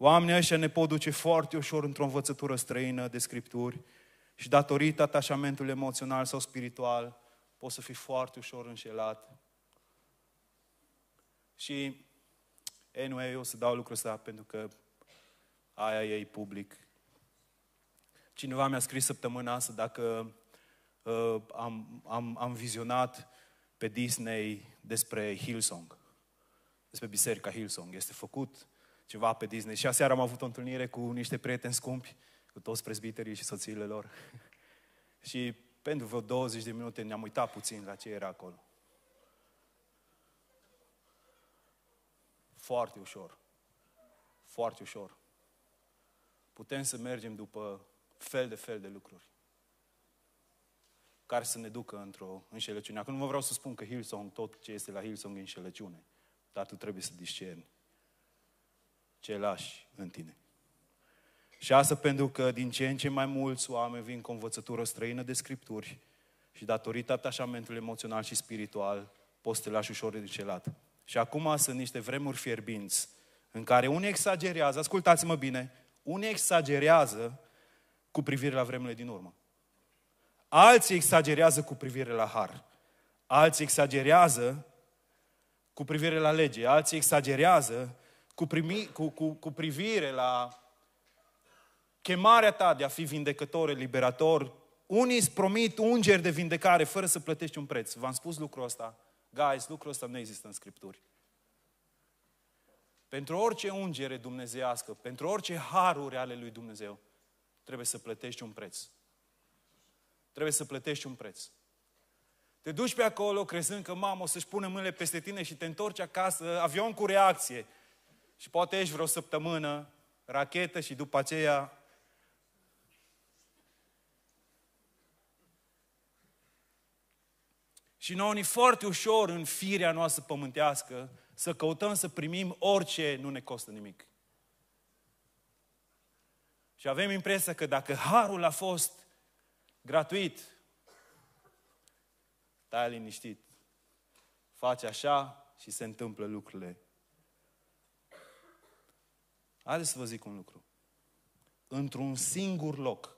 Oamenii ăștia ne pot duce foarte ușor într-o învățătură străină de Scripturi și datorită atașamentului emoțional sau spiritual, poți să fii foarte ușor înșelat. Și, anyway, eu o să dau lucrul ăsta pentru că aia e public. Cineva mi-a scris săptămâna asta dacă uh, am, am, am vizionat pe Disney despre Hillsong, despre biserica Hillsong. Este făcut ceva pe Disney. Și aseară am avut o întâlnire cu niște prieteni scumpi, cu toți prezbiterii și soțiile lor. și pentru vreo 20 de minute ne-am uitat puțin la ce era acolo. Foarte ușor. Foarte ușor. Putem să mergem după fel de fel de lucruri care să ne ducă într-o înșelăciune. Acum nu vă vreau să spun că Hillsong, tot ce este la Hillsong e înșelăciune, dar tu trebuie să discerni ce lași în tine. Și asta pentru că din ce în ce mai mulți oameni vin cu învățătură străină de Scripturi și datorită atașamentului emoțional și spiritual, poți să te lași ușor de celat. Și acum sunt niște vremuri fierbinți în care unii exagerează, ascultați-mă bine, unii exagerează cu privire la vremurile din urmă. Alții exagerează cu privire la har. Alții exagerează cu privire la lege. Alții exagerează cu, primi, cu, cu, cu privire la chemarea ta de a fi vindecător, liberator, Unii îți promit ungeri de vindecare fără să plătești un preț. V-am spus lucrul ăsta. Guys, lucrul ăsta nu există în Scripturi. Pentru orice ungere dumnezească, pentru orice haruri ale lui Dumnezeu, trebuie să plătești un preț. Trebuie să plătești un preț. Te duci pe acolo crezând că mamă o să-și pună mâinile peste tine și te întorci acasă, avion cu reacție și poate ești vreo săptămână, rachetă și după aceea Și noi ne foarte ușor în firea noastră pământească să căutăm să primim orice nu ne costă nimic. Și avem impresia că dacă harul a fost gratuit, stai liniștit, face așa și se întâmplă lucrurile Haideți să vă zic un lucru. Într-un singur loc,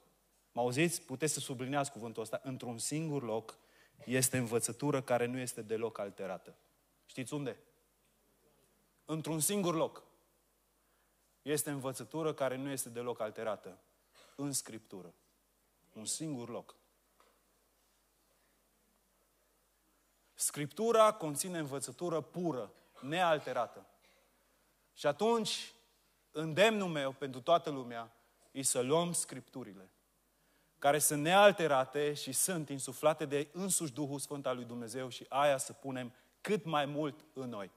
mă auziți? Puteți să subliniați cuvântul ăsta. Într-un singur loc este învățătură care nu este deloc alterată. Știți unde? Într-un singur loc este învățătură care nu este deloc alterată. În Scriptură. Un singur loc. Scriptura conține învățătură pură, nealterată. Și atunci, îndemnul meu pentru toată lumea e să luăm Scripturile, care sunt nealterate și sunt insuflate de însuși Duhul Sfânt al lui Dumnezeu și aia să punem cât mai mult în noi.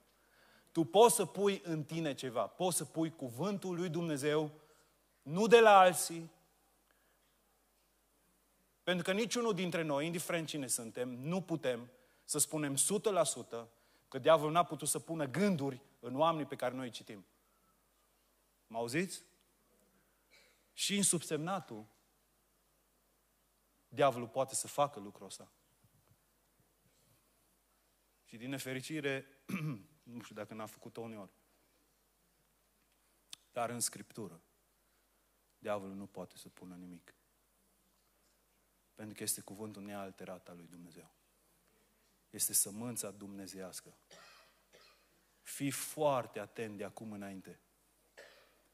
Tu poți să pui în tine ceva, poți să pui cuvântul lui Dumnezeu, nu de la alții, pentru că niciunul dintre noi, indiferent cine suntem, nu putem să spunem 100% că diavolul n-a putut să pună gânduri în oamenii pe care noi îi citim. Mă auziți? Și în subsemnatul, diavolul poate să facă lucrul ăsta. Și din nefericire, nu știu dacă n-a făcut-o uneori, dar în Scriptură, diavolul nu poate să pună nimic. Pentru că este cuvântul nealterat al lui Dumnezeu. Este sămânța dumnezească. Fii foarte atent de acum înainte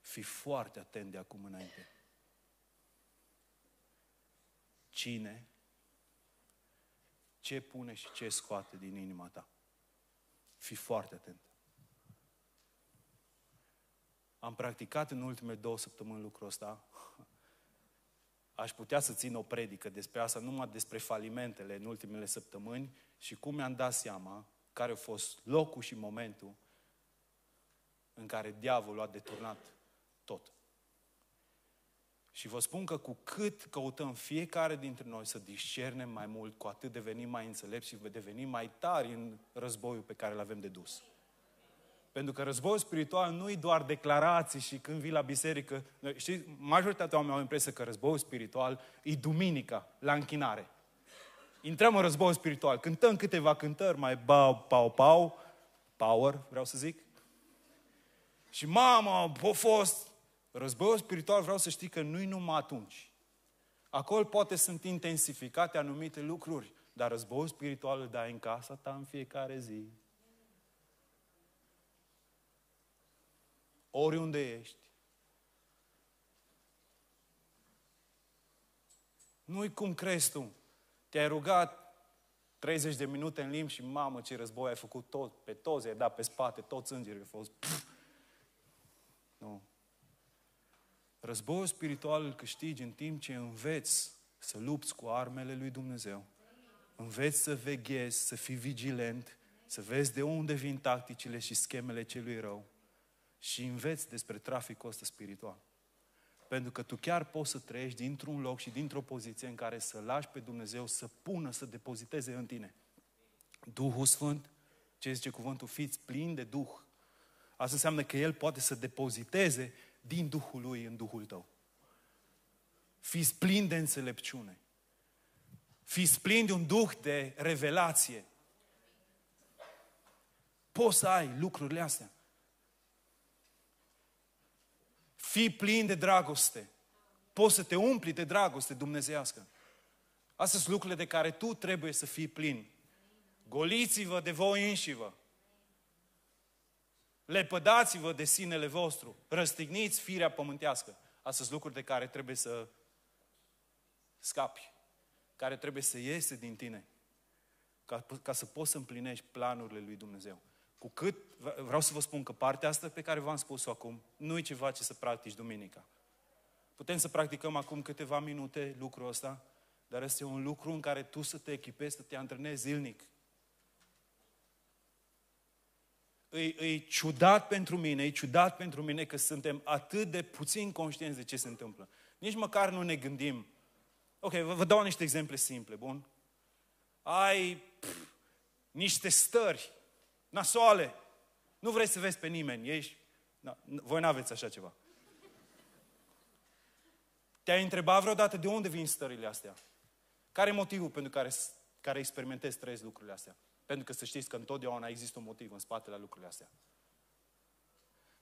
Fii foarte atent de acum înainte. Cine, ce pune și ce scoate din inima ta. Fii foarte atent. Am practicat în ultimele două săptămâni lucrul ăsta. Aș putea să țin o predică despre asta, numai despre falimentele în ultimele săptămâni și cum mi-am dat seama care a fost locul și momentul în care diavolul a deturnat tot. Și vă spun că cu cât căutăm fiecare dintre noi să discernem mai mult, cu atât devenim mai înțelepți și devenim mai tari în războiul pe care îl avem de dus. Pentru că războiul spiritual nu e doar declarații și când vii la biserică. Știți, majoritatea oamenilor au impresia că războiul spiritual e duminica, la închinare. Intrăm în războiul spiritual, cântăm câteva cântări, mai bau, pau, pau, power, vreau să zic. Și mama, a fost Războiul spiritual vreau să știi că nu-i numai atunci. Acolo poate sunt intensificate anumite lucruri, dar războiul spiritual îl dai în casa ta în fiecare zi. Oriunde ești. Nu-i cum crezi tu. Te-ai rugat 30 de minute în limbi și mamă ce război ai făcut tot, pe toți ai dat pe spate, toți îngerii au fost. Pff, Războiul spiritual îl câștigi în timp ce înveți să lupți cu armele lui Dumnezeu. Înveți să veghezi, să fii vigilent, să vezi de unde vin tacticile și schemele celui rău. Și înveți despre traficul ăsta spiritual. Pentru că tu chiar poți să trăiești dintr-un loc și dintr-o poziție în care să lași pe Dumnezeu să pună, să depoziteze în tine. Duhul Sfânt, ce zice cuvântul, fiți plini de Duh. Asta înseamnă că El poate să depoziteze din Duhul Lui în Duhul tău. Fiți plini de înțelepciune. Fiți plini de un Duh de revelație. Poți să ai lucrurile astea. Fii plin de dragoste. Poți să te umpli de dragoste dumnezească. Astea sunt lucrurile de care tu trebuie să fii plin. Goliți-vă de voi înși vă. Lepădați-vă de sinele vostru. Răstigniți firea pământească. Asta sunt lucruri de care trebuie să scapi. Care trebuie să iese din tine. Ca, ca să poți să împlinești planurile lui Dumnezeu. Cu cât, vreau să vă spun că partea asta pe care v-am spus-o acum, nu e ceva ce să practici duminica. Putem să practicăm acum câteva minute lucrul ăsta, dar este un lucru în care tu să te echipezi, să te antrenezi zilnic. e, e ciudat pentru mine, e ciudat pentru mine că suntem atât de puțin conștienți de ce se întâmplă. Nici măcar nu ne gândim. Ok, vă, vă dau niște exemple simple, bun? Ai pf, niște stări nasoale. Nu vrei să vezi pe nimeni, ești... Na, da, voi nu aveți așa ceva. Te-ai întrebat vreodată de unde vin stările astea? Care e motivul pentru care, care experimentezi, trăiesc lucrurile astea? Pentru că să știți că întotdeauna există un motiv în spatele lucrurilor astea.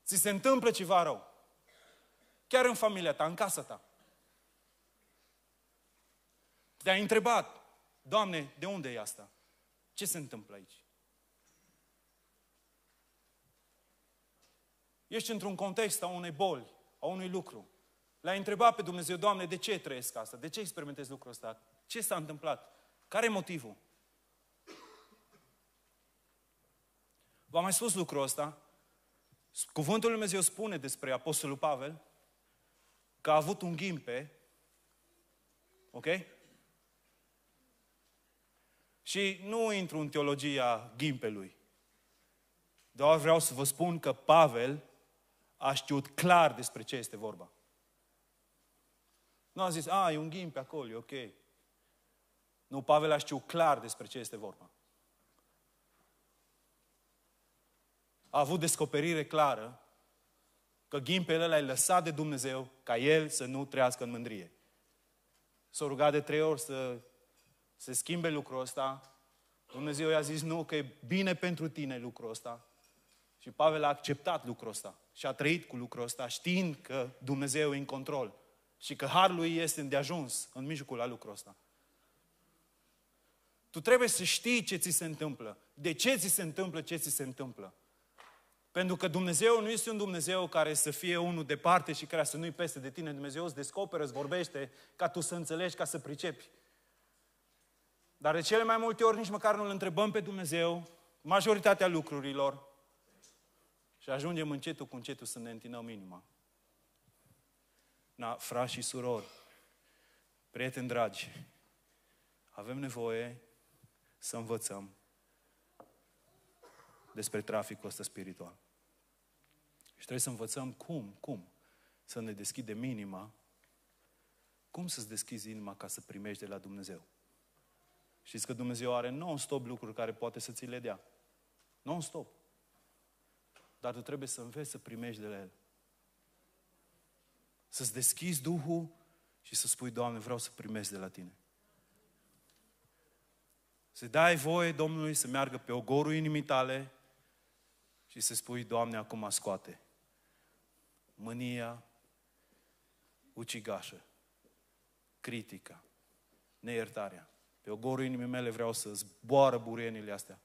Ți se întâmplă ceva rău. Chiar în familia ta, în casa ta. Te-ai întrebat, Doamne, de unde e asta? Ce se întâmplă aici? Ești într-un context a unei boli, a unui lucru. L-ai întrebat pe Dumnezeu, Doamne, de ce trăiesc asta? De ce experimentez lucrul ăsta? Ce s-a întâmplat? Care e motivul? V-am mai spus lucrul ăsta. Cuvântul Lui Dumnezeu spune despre Apostolul Pavel că a avut un ghimpe, ok? Și nu intru în teologia ghimpelui. Doar vreau să vă spun că Pavel a știut clar despre ce este vorba. Nu a zis, a, e un ghimpe acolo, e ok. Nu, Pavel a știut clar despre ce este vorba. a avut descoperire clară că ghimpele l-ai lăsat de Dumnezeu ca el să nu trăiască în mândrie. S-a rugat de trei ori să se schimbe lucrul ăsta. Dumnezeu i-a zis nu, că e bine pentru tine lucrul ăsta. Și Pavel a acceptat lucrul ăsta și a trăit cu lucrul ăsta știind că Dumnezeu e în control și că harul lui este îndeajuns în mijlocul la lucrul ăsta. Tu trebuie să știi ce ți se întâmplă, de ce ți se întâmplă ce ți se întâmplă. Pentru că Dumnezeu nu este un Dumnezeu care să fie unul departe și care să nu-i peste de tine. Dumnezeu îți descoperă, îți vorbește ca tu să înțelegi, ca să pricepi. Dar de cele mai multe ori nici măcar nu-L întrebăm pe Dumnezeu majoritatea lucrurilor și ajungem încetul cu încetul să ne întinăm inima. Na, frați și surori, prieteni dragi, avem nevoie să învățăm despre traficul ăsta spiritual. Și trebuie să învățăm cum, cum să ne deschidem inima. Cum să-ți deschizi inima ca să primești de la Dumnezeu? Știți că Dumnezeu are non-stop lucruri care poate să ți le dea. Non-stop. Dar tu trebuie să înveți să primești de la El. Să-ți deschizi Duhul și să spui, Doamne, vreau să primesc de la Tine. Să dai voie Domnului să meargă pe ogorul inimii tale și să spui, Doamne, acum scoate mânia ucigașă, critica, neiertarea. Pe ogorul inimii mele vreau să zboară burienile astea.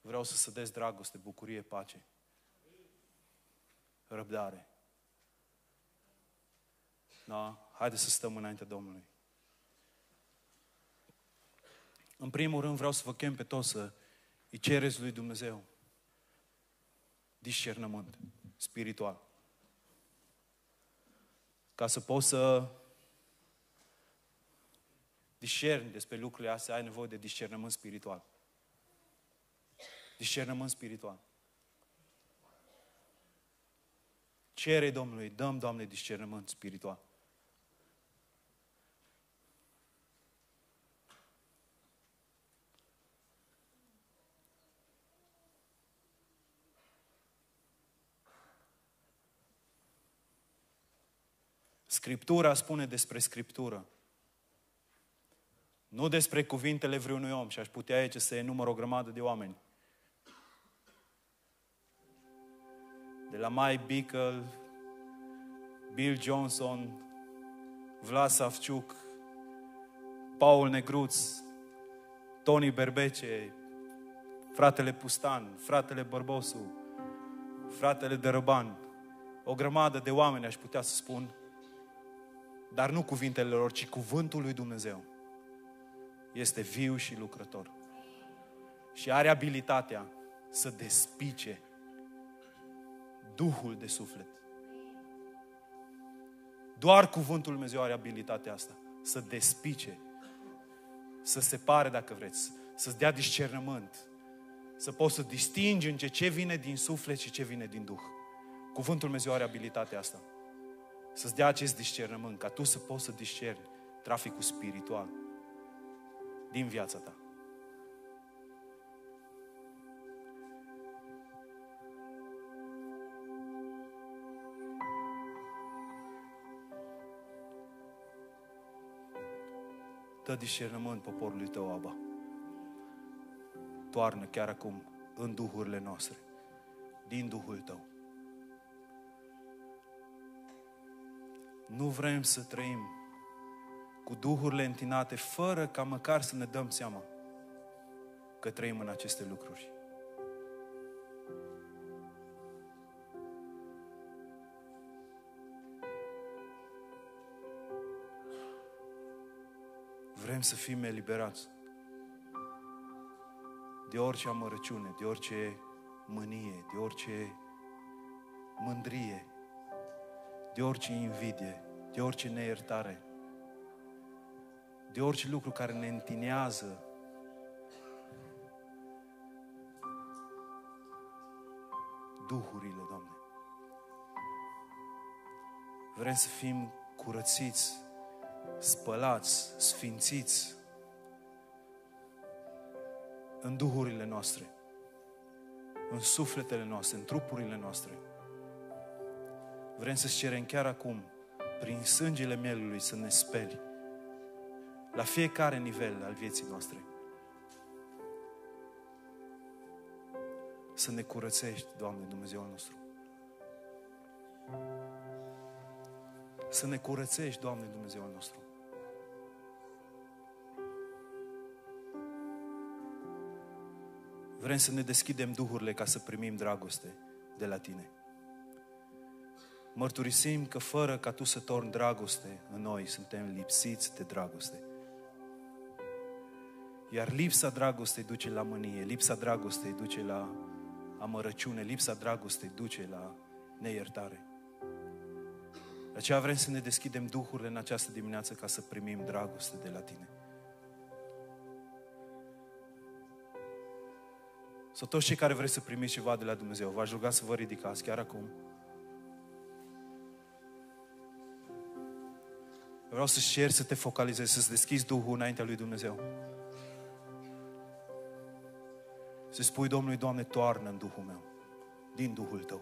Vreau să sădesc dragoste, bucurie, pace, răbdare. Da? Haideți să stăm înainte Domnului. În primul rând vreau să vă chem pe toți să îi cereți lui Dumnezeu discernământ spiritual. Ca să poți să discerni despre lucrurile astea, ai nevoie de discernământ spiritual. Discernământ spiritual. Cere Domnului, dăm, Doamne, discernământ spiritual. Scriptura spune despre Scriptură. Nu despre cuvintele vreunui om și aș putea aici să enumăr o grămadă de oameni. De la Mai Bickle, Bill Johnson, Vlad Savciuc, Paul Negruț, Tony Berbece, fratele Pustan, fratele Bărbosu, fratele Dărăban, o grămadă de oameni aș putea să spun, dar nu cuvintele lor, ci cuvântul lui Dumnezeu este viu și lucrător. Și are abilitatea să despice Duhul de suflet. Doar cuvântul lui Dumnezeu are abilitatea asta. Să despice, să separe dacă vreți, să-ți dea discernământ, să poți să distingi între ce vine din suflet și ce vine din Duh. Cuvântul Dumnezeu are abilitatea asta să-ți dea acest discernământ, ca tu să poți să discerni traficul spiritual din viața ta. Dă discernământ poporului tău, Aba. Toarnă chiar acum în duhurile noastre, din Duhul tău. Nu vrem să trăim cu duhurile întinate, fără ca măcar să ne dăm seama că trăim în aceste lucruri. Vrem să fim eliberați de orice amărăciune, de orice mânie, de orice mândrie, de orice invidie, de orice neiertare, de orice lucru care ne întinează duhurile, Doamne. Vrem să fim curățiți, spălați, sfințiți în duhurile noastre, în sufletele noastre, în trupurile noastre vrem să-ți cerem chiar acum, prin sângele mielului, să ne speli. La fiecare nivel al vieții noastre. Să ne curățești, Doamne, Dumnezeul nostru. Să ne curățești, Doamne, Dumnezeul nostru. Vrem să ne deschidem duhurile ca să primim dragoste de la Tine mărturisim că fără ca Tu să torni dragoste în noi, suntem lipsiți de dragoste. Iar lipsa dragostei duce la mânie, lipsa dragostei duce la amărăciune, lipsa dragostei duce la neiertare. De aceea vrem să ne deschidem duhurile în această dimineață ca să primim dragoste de la Tine. Sau toți cei care vreți să primiți ceva de la Dumnezeu, v-aș ruga să vă ridicați chiar acum. Vreau să șer, să te focalizezi, să-ți deschizi Duhul înaintea lui Dumnezeu. Să spui Domnului, Doamne, toarnă în Duhul meu, din Duhul tău.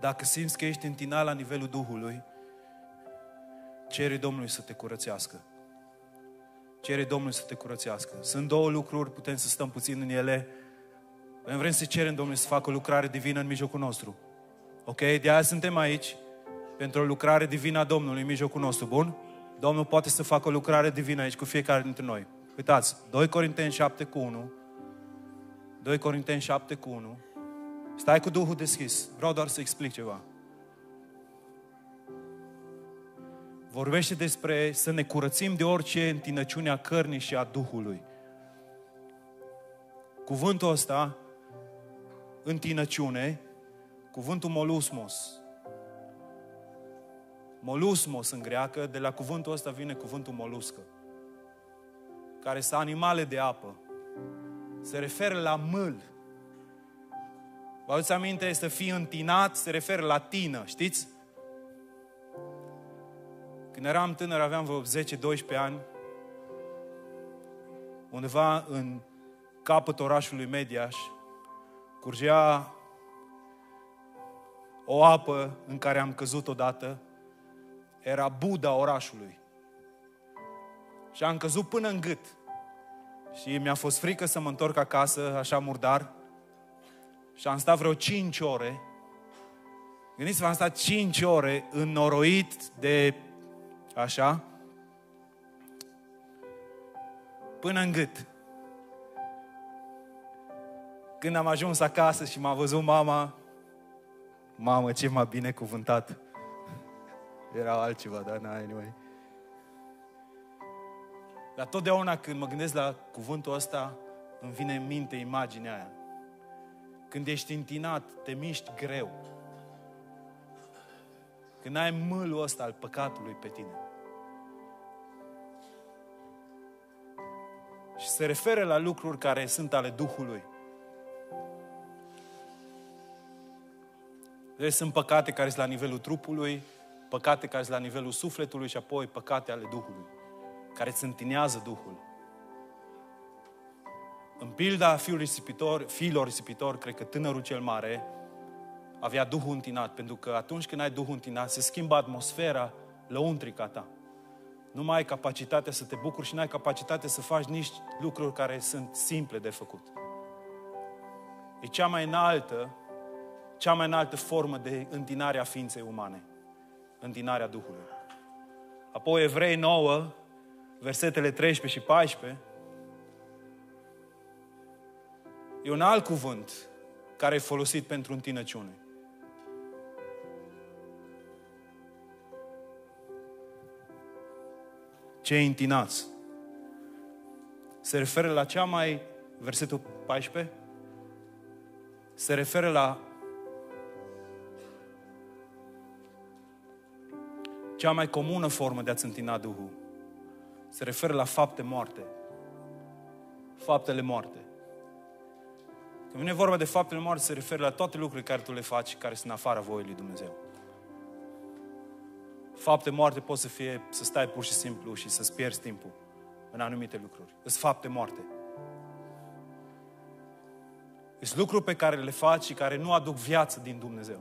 Dacă simți că ești întinat la nivelul Duhului, cere Domnului să te curățească. Cere Domnului să te curățească. Sunt două lucruri, putem să stăm puțin în ele, noi vrem să cerem Domnului să facă o lucrare divină în mijlocul nostru. Ok? De aia suntem aici pentru o lucrare divină a Domnului în mijlocul nostru. Bun? Domnul poate să facă o lucrare divină aici cu fiecare dintre noi. Uitați, 2 Corinteni 7 cu 1. 2 Corinteni 7 cu 1. Stai cu Duhul deschis. Vreau doar să explic ceva. Vorbește despre să ne curățim de orice întinăciune a cărnii și a Duhului. Cuvântul ăsta întinăciune, cuvântul molusmos. Molusmos în greacă, de la cuvântul ăsta vine cuvântul moluscă, care sunt animale de apă. Se referă la mâl. Vă aduți aminte? Să fii întinat se referă la tină, știți? Când eram tânăr, aveam vreo 10-12 ani, undeva în capăt orașului Mediaș, curgea o apă în care am căzut odată, era Buda orașului. Și am căzut până în gât. Și mi-a fost frică să mă întorc acasă, așa murdar. Și am stat vreo 5 ore. Gândiți-vă, am stat 5 ore înnoroit de așa, până în gât. Când am ajuns acasă și m-a văzut mama, mamă, ce m-a binecuvântat. Era altceva, dar na, anyway. Dar totdeauna când mă gândesc la cuvântul ăsta, îmi vine în minte imaginea aia. Când ești întinat, te miști greu. Când ai mâlul ăsta al păcatului pe tine. Și se referă la lucruri care sunt ale Duhului. Ele sunt păcate care sunt la nivelul trupului, păcate care sunt la nivelul sufletului și apoi păcate ale Duhului, care îți Duhul. În pilda fiul risipitor, fiilor risipitor, cred că tânărul cel mare avea Duhul întinat, pentru că atunci când ai Duhul întinat, se schimbă atmosfera lăuntrica ta. Nu mai ai capacitatea să te bucuri și nu ai capacitatea să faci nici lucruri care sunt simple de făcut. E cea mai înaltă cea mai înaltă formă de întinare a ființei umane, întinarea Duhului. Apoi Evrei 9, versetele 13 și 14, e un alt cuvânt care e folosit pentru întinăciune. Cei întinați se referă la cea mai, versetul 14, se referă la Cea mai comună formă de a-ți întina Duhul se referă la fapte moarte. Faptele moarte. Când vine vorba de faptele moarte, se referă la toate lucrurile care tu le faci, care sunt în afara voii lui Dumnezeu. Fapte moarte pot să fie să stai pur și simplu și să-ți pierzi timpul în anumite lucruri. Sunt fapte moarte. Sunt lucruri pe care le faci și care nu aduc viață din Dumnezeu.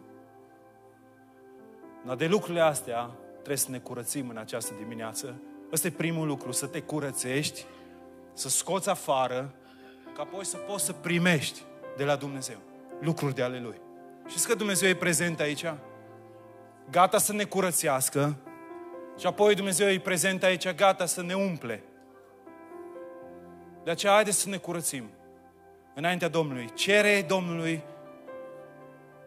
Dar de lucrurile astea trebuie să ne curățim în această dimineață. Ăsta e primul lucru, să te curățești, să scoți afară, ca apoi să poți să primești de la Dumnezeu lucruri de ale Lui. Știți că Dumnezeu e prezent aici? Gata să ne curățească și apoi Dumnezeu e prezent aici, gata să ne umple. De aceea, haideți să ne curățim înaintea Domnului. Cere Domnului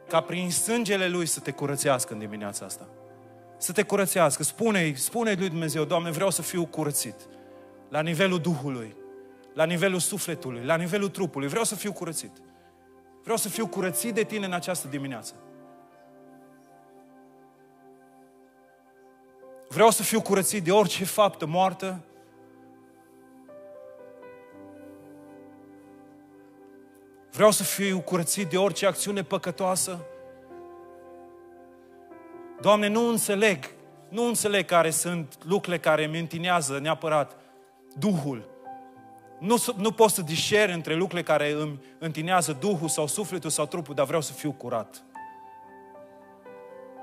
ca prin sângele Lui să te curățească în dimineața asta să te curățească. Spune-i, spune-i lui Dumnezeu, Doamne, vreau să fiu curățit. La nivelul Duhului, la nivelul sufletului, la nivelul trupului. Vreau să fiu curățit. Vreau să fiu curățit de tine în această dimineață. Vreau să fiu curățit de orice faptă moartă. Vreau să fiu curățit de orice acțiune păcătoasă. Doamne, nu înțeleg, nu înțeleg care sunt lucrurile care mi întinează neapărat Duhul. Nu, nu pot să discer între lucrurile care îmi întinează Duhul sau sufletul sau trupul, dar vreau să fiu curat.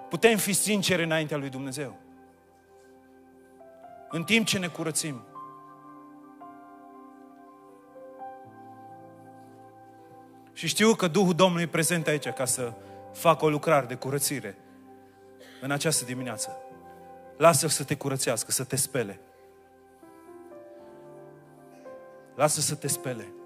Putem fi sinceri înaintea lui Dumnezeu. În timp ce ne curățim. Și știu că Duhul Domnului e prezent aici ca să facă o lucrare de curățire în această dimineață. Lasă-L să te curățească, să te spele. Lasă să te spele.